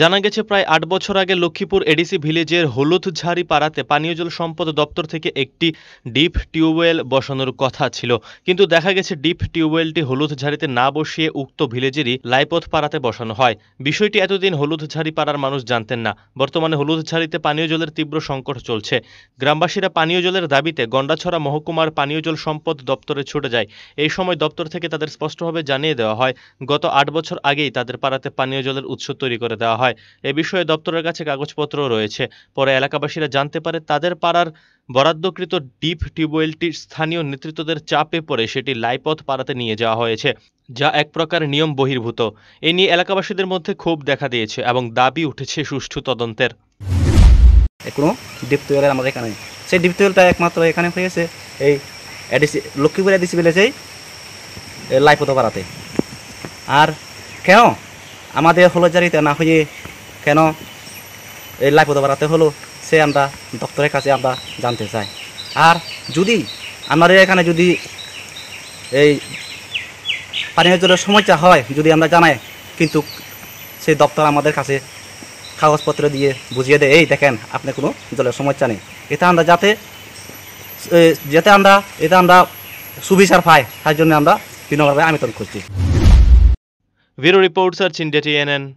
জানা গেছে প্রায় আট বছর আগে লক্ষ্মীপুর এডিসি ভিলেজের হলুদঝাড়ি পাড়াতে পানীয় জল সম্পদ দপ্তর থেকে একটি ডিপ টিউবওয়েল বসানোর কথা ছিল কিন্তু দেখা গেছে ডিপ টিউবওয়েলটি হলুদঝাড়িতে না বসিয়ে উক্ত ভিলেজেরই লাইপথ পাড়াতে বসানো হয় বিষয়টি এতদিন হলুদঝাড়ি পাড়ার মানুষ জানতেন না বর্তমানে হলুদঝাড়িতে পানীয় জলের তীব্র সংকট চলছে গ্রামবাসীরা পানীয় জলের দাবিতে গন্ডাছড়া মহকুমার পানীয় জল সম্পদ দপ্তরে ছুটে যায় এই সময় দপ্তর থেকে তাদের স্পষ্টভাবে জানিয়ে দেওয়া হয় গত আট বছর আগেই তাদের পাড়াতে পানীয় জলের উৎস তৈরি করে দেওয়া হয় হয় এ বিষয়ে দপ্তরের কাছে কাগজপত্র রয়েছে পরে এলাকাবাসীরা জানতে পারে তাদের পাড়ার বরাদ্দকৃত ডিপ টিউবওয়েলটি স্থানীয় নেতৃত্বদের চাপে পড়ে সেটি লাইপথ পাড়াতে নিয়ে যাওয়া হয়েছে যা এক প্রকার নিয়ম বহির্ভূত এ নিয়ে এলাকাবাসীদের মধ্যে ক্ষোভ দেখা দিয়েছে এবং দাবি উঠেছে সুষ্ঠু তদন্তের কোনো ডিপ টিউবওয়েল আমাদের এখানে সেই ডিপ টিউবওয়েলটা একমাত্র এখানে হয়েছে এই এডিসি লক্ষ্মীপুর এডিসি বেলেছেই লাইপথ পাড়াতে আর কেন আমাদের হলজারিতে না হয়ে কেন এই লাইপদা বাড়াতে হলো সে আমরা ডক্টরের কাছে আমরা জানতে চাই আর যদি আমাদের এখানে যদি এই পানীয় জলের সমস্যা হয় যদি আমরা জানাই কিন্তু সেই দপ্তর আমাদের কাছে কাগজপত্র দিয়ে বুঝিয়ে দেয় এই দেখেন আপনি কোনো জলের সমস্যা নেই এটা আমরা যাতে যাতে আমরা এটা আমরা সুবিচার পাই তার জন্য আমরা বিভিন্নভাবে আবেদন করছি Video reports are Chindetti NN.